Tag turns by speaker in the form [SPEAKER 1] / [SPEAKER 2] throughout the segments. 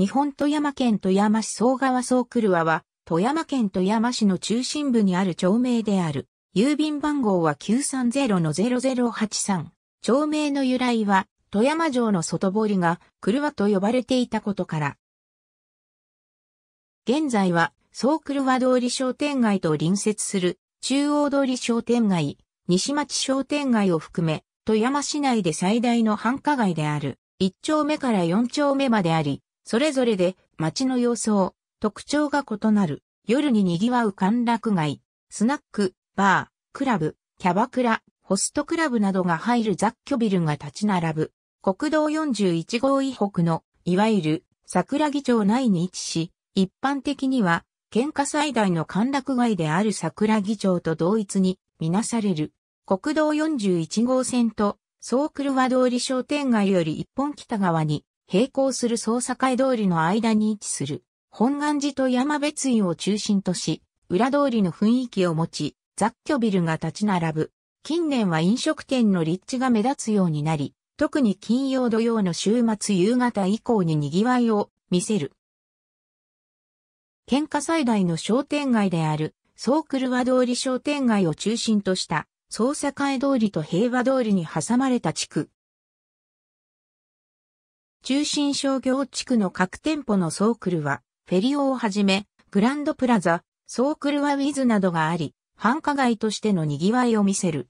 [SPEAKER 1] 日本富山県富山市総川総ルワは、富山県富山市の中心部にある町名である。郵便番号は930-0083。町名の由来は、富山城の外堀が、車と呼ばれていたことから。現在は、総車通り商店街と隣接する、中央通り商店街、西町商店街を含め、富山市内で最大の繁華街である。1丁目から4丁目まであり、それぞれで街の様相、特徴が異なる、夜に賑わう歓楽街、スナック、バー、クラブ、キャバクラ、ホストクラブなどが入る雑居ビルが立ち並ぶ、国道41号以北の、いわゆる桜木町内に位置し、一般的には、県下最大の歓楽街である桜木町と同一にみなされる。国道41号線と、総車通り商店街より一本北側に、並行する捜査会通りの間に位置する、本願寺と山別院を中心とし、裏通りの雰囲気を持ち、雑居ビルが立ち並ぶ。近年は飲食店の立地が目立つようになり、特に金曜土曜の週末夕方以降に賑わいを見せる。県嘩最大の商店街である、ソークル和通り商店街を中心とした、捜査会通りと平和通りに挟まれた地区、中心商業地区の各店舗のソークルは、フェリオをはじめ、グランドプラザ、ソークルはウィズなどがあり、繁華街としての賑わいを見せる。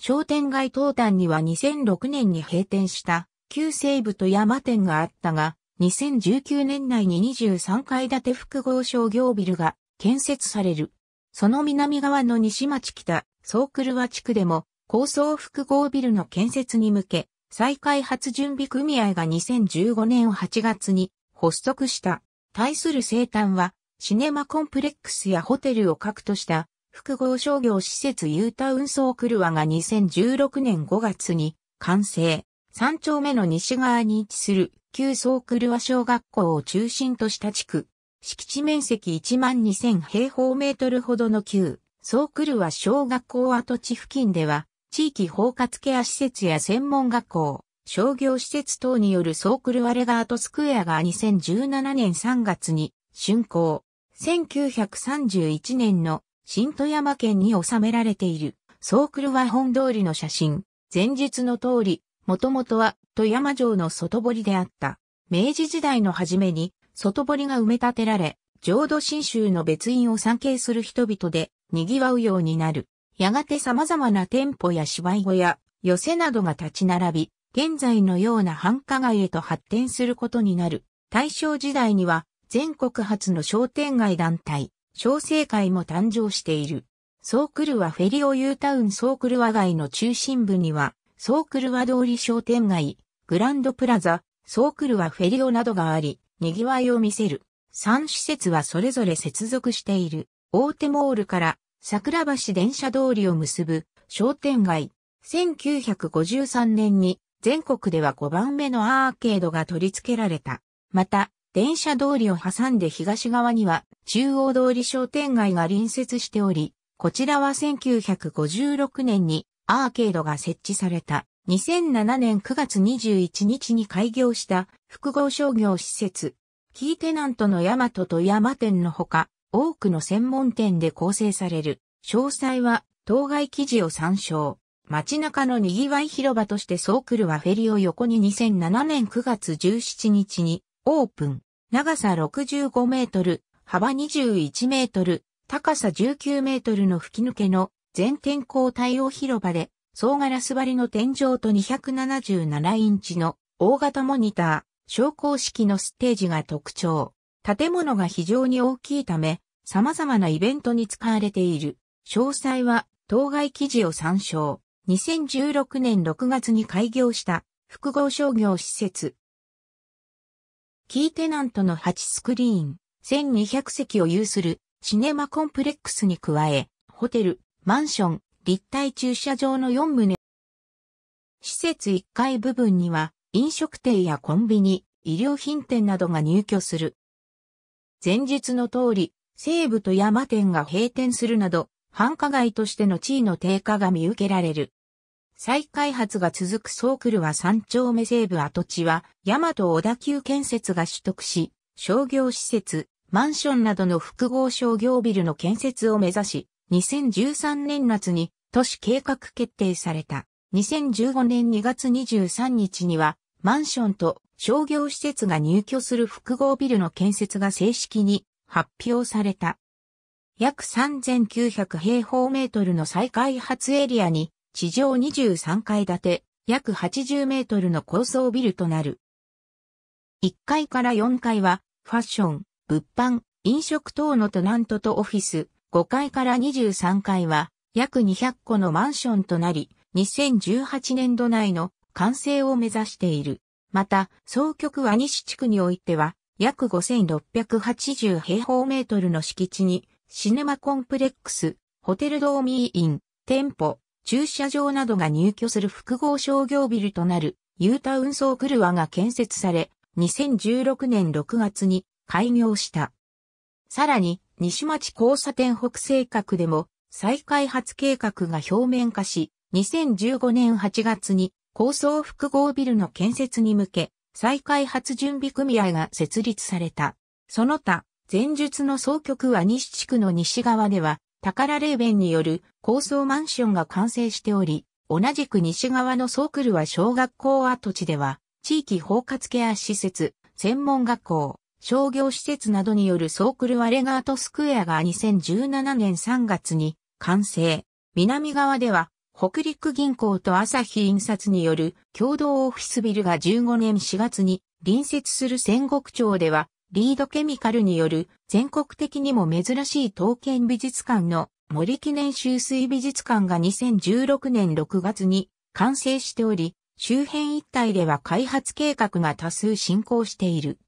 [SPEAKER 1] 商店街東端には2006年に閉店した旧西部と山店があったが、2019年内に23階建て複合商業ビルが建設される。その南側の西町北、ソークルワ地区でも高層複合ビルの建設に向け、再開発準備組合が2015年8月に発足した。対する生誕は、シネマコンプレックスやホテルを核とした複合商業施設ユータ運送クルワが2016年5月に完成。三丁目の西側に位置する旧ソークルワ小学校を中心とした地区。敷地面積1万2000平方メートルほどの旧ソークルワ小学校跡地付近では地域包括ケア施設や専門学校、商業施設等によるソークル・ワレガート・スクエアが2017年3月に竣工。1931年の新富山県に収められているソークルワ本通りの写真。前述の通り、もともとは富山城の外堀であった。明治時代の初めに外堀が埋め立てられ、浄土真宗の別院を参詣する人々で賑わうようになる。やがて様々な店舗や芝居小屋、寄せなどが立ち並び、現在のような繁華街へと発展することになる。大正時代には全国初の商店街団体、商生会も誕生している。ソークルワフェリオ U タウンソークルワ街の中心部には、ソークルワ通り商店街、グランドプラザ、ソークルワフェリオなどがあり、賑わいを見せる。3施設はそれぞれ接続している。大手モールから桜橋電車通りを結ぶ商店街。1953年に全国では5番目のアーケードが取り付けられた。また、電車通りを挟んで東側には中央通り商店街が隣接しており、こちらは1956年にアーケードが設置された。2007年9月21日に開業した複合商業施設、キーテナントの大和と山店のほか、多くの専門店で構成される。詳細は当該記事を参照。街中の賑わい広場としてそうくるワフェリを横に2007年9月17日にオープン。長さ65メートル、幅21メートル、高さ19メートルの吹き抜けの全天候対応広場で、総ガラス張りの天井と277インチの大型モニター、昇降式のステージが特徴。建物が非常に大きいため、様々なイベントに使われている。詳細は当該記事を参照。2016年6月に開業した複合商業施設。キーテナントの8スクリーン、1200席を有するシネマコンプレックスに加え、ホテル、マンション、立体駐車場の4棟。施設1階部分には飲食店やコンビニ、医療品店などが入居する。前述の通り、西武と山店が閉店するなど、繁華街としての地位の低下が見受けられる。再開発が続くソークルは三丁目西部跡地は、大和小田急建設が取得し、商業施設、マンションなどの複合商業ビルの建設を目指し、2013年夏に都市計画決定された。2015年2月23日には、マンションと商業施設が入居する複合ビルの建設が正式に発表された。約3900平方メートルの再開発エリアに地上23階建て約80メートルの高層ビルとなる。1階から4階はファッション、物販、飲食等のトナントとオフィス、5階から23階は約200個のマンションとなり、2018年度内の完成を目指している。また、総局は西地区においては、約5680平方メートルの敷地に、シネマコンプレックス、ホテルドーミーイン、店舗、駐車場などが入居する複合商業ビルとなる、ユータ運送クルワが建設され、2016年6月に開業した。さらに、西町交差点北西角でも、再開発計画が表面化し、2015年8月に高層複合ビルの建設に向け、再開発準備組合が設立された。その他、前述の総局は西地区の西側では、宝霊弁による高層マンションが完成しており、同じく西側のソークルは小学校跡地では、地域包括ケア施設、専門学校、商業施設などによるソークルはレガートスクエアが2017年3月に完成。南側では北陸銀行と朝日印刷による共同オフィスビルが15年4月に隣接する仙国町では、リードケミカルによる全国的にも珍しい刀剣美術館の森記念修水美術館が2016年6月に完成しており、周辺一帯では開発計画が多数進行している。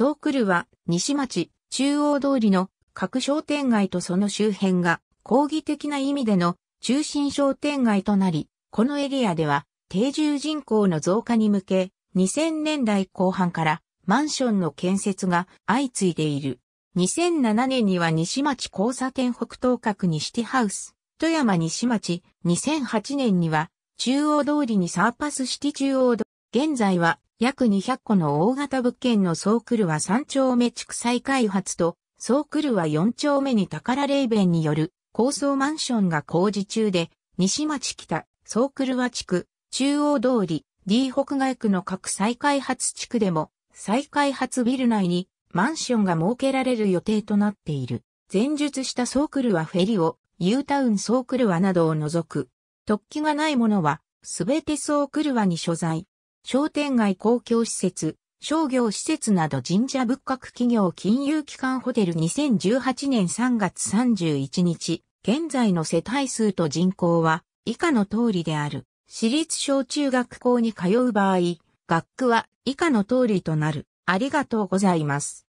[SPEAKER 1] うくるは西町中央通りの各商店街とその周辺が抗議的な意味での中心商店街となり、このエリアでは定住人口の増加に向け、2000年代後半からマンションの建設が相次いでいる。2007年には西町交差点北東角にシティハウス、富山西町、2008年には中央通りにサーパスシティ中央り、現在は約200個の大型物件の総クルは3丁目地区再開発と、総クルは4丁目に宝レーベンによる高層マンションが工事中で、西町北、総ワ地区、中央通り、D 北外区の各再開発地区でも、再開発ビル内にマンションが設けられる予定となっている。前述した総ワフェリオ、U タウン総ワなどを除く。突起がないものは、すべて総ワに所在。商店街公共施設、商業施設など神社仏閣企業金融機関ホテル2018年3月31日、現在の世帯数と人口は以下の通りである。私立小中学校に通う場合、学区は以下の通りとなる。ありがとうございます。